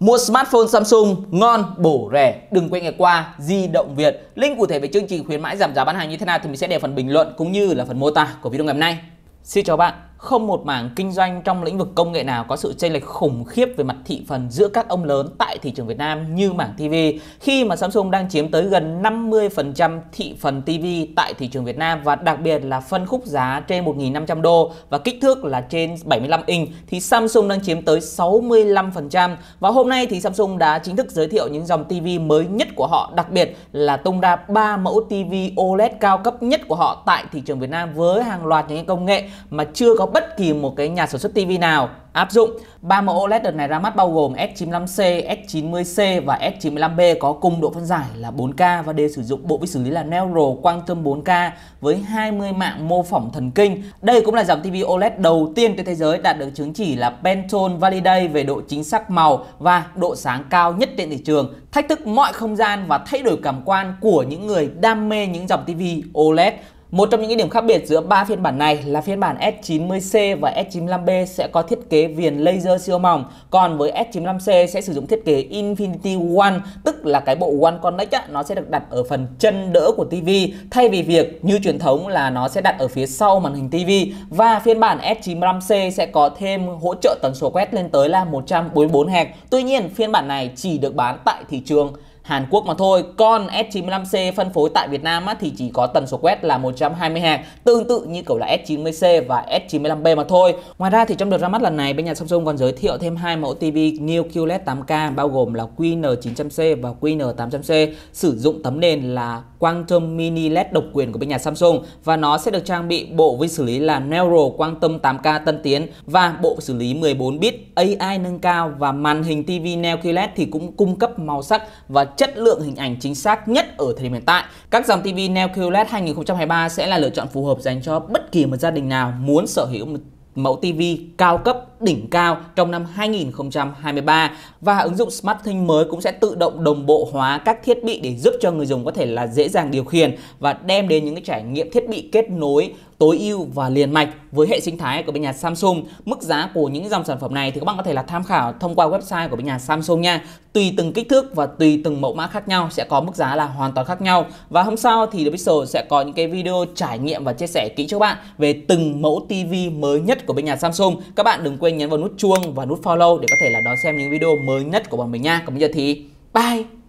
Mua smartphone Samsung ngon, bổ rẻ, đừng quên ngày qua Di động Việt. Link cụ thể về chương trình khuyến mãi giảm giá bán hàng như thế nào thì mình sẽ để phần bình luận cũng như là phần mô tả của video ngày hôm nay. Xin chào bạn không một mảng kinh doanh trong lĩnh vực công nghệ nào có sự chênh lệch khủng khiếp về mặt thị phần giữa các ông lớn tại thị trường Việt Nam như mảng TV khi mà Samsung đang chiếm tới gần 50% thị phần TV tại thị trường Việt Nam và đặc biệt là phân khúc giá trên 1.500 đô và kích thước là trên 75 inch thì Samsung đang chiếm tới 65% và hôm nay thì Samsung đã chính thức giới thiệu những dòng TV mới nhất của họ đặc biệt là tung ra 3 mẫu TV OLED cao cấp nhất của họ tại thị trường Việt Nam với hàng loạt những công nghệ mà chưa có bất kỳ một cái nhà sản xuất TV nào áp dụng. Ba mẫu OLED đợt này ra mắt bao gồm S95C, S90C và S95B có cùng độ phân giải là 4K và đều sử dụng bộ vi xử lý là Neural Quantum 4K với 20 mạng mô phỏng thần kinh. Đây cũng là dòng TV OLED đầu tiên trên thế giới đạt được chứng chỉ là Pantone Validate về độ chính xác màu và độ sáng cao nhất trên thị trường, thách thức mọi không gian và thay đổi cảm quan của những người đam mê những dòng TV OLED. Một trong những điểm khác biệt giữa ba phiên bản này là phiên bản S90C và S95B sẽ có thiết kế viền laser siêu mỏng, còn với S95C sẽ sử dụng thiết kế Infinity One, tức là cái bộ One Connect á, nó sẽ được đặt ở phần chân đỡ của TV thay vì việc như truyền thống là nó sẽ đặt ở phía sau màn hình TV và phiên bản S95C sẽ có thêm hỗ trợ tần số quét lên tới là 144 Hz. Tuy nhiên phiên bản này chỉ được bán tại thị trường Hàn Quốc mà thôi. Còn S95C phân phối tại Việt Nam á, thì chỉ có tần số quét là 120 Hz, tương tự như kiểu là S90C và S95B mà thôi. Ngoài ra thì trong đợt ra mắt lần này, bên nhà Samsung còn giới thiệu thêm hai mẫu TV Neo QLED 8K bao gồm là QN900C và QN800C sử dụng tấm nền là Quantum Mini LED độc quyền của bên nhà Samsung và nó sẽ được trang bị bộ vi xử lý là Neural Quantum 8K tân tiến và bộ xử lý 14 bit AI nâng cao và màn hình TV Neo QLED thì cũng cung cấp màu sắc và chất lượng hình ảnh chính xác nhất ở thời điểm hiện tại. Các dòng TV Neo QLED 2023 sẽ là lựa chọn phù hợp dành cho bất kỳ một gia đình nào muốn sở hữu một mẫu TV cao cấp đỉnh cao trong năm 2023 và ứng dụng Smart Thing mới cũng sẽ tự động đồng bộ hóa các thiết bị để giúp cho người dùng có thể là dễ dàng điều khiển và đem đến những cái trải nghiệm thiết bị kết nối tối ưu và liền mạch với hệ sinh thái của bên nhà Samsung. Mức giá của những dòng sản phẩm này thì các bạn có thể là tham khảo thông qua website của bên nhà Samsung nha. Tùy từng kích thước và tùy từng mẫu mã khác nhau sẽ có mức giá là hoàn toàn khác nhau. Và hôm sau thì The Pixel sẽ có những cái video trải nghiệm và chia sẻ kỹ cho các bạn về từng mẫu TV mới nhất của bên nhà Samsung. Các bạn đừng quên quên nhấn vào nút chuông và nút follow để có thể là đón xem những video mới nhất của bọn mình nha còn bây giờ thì bye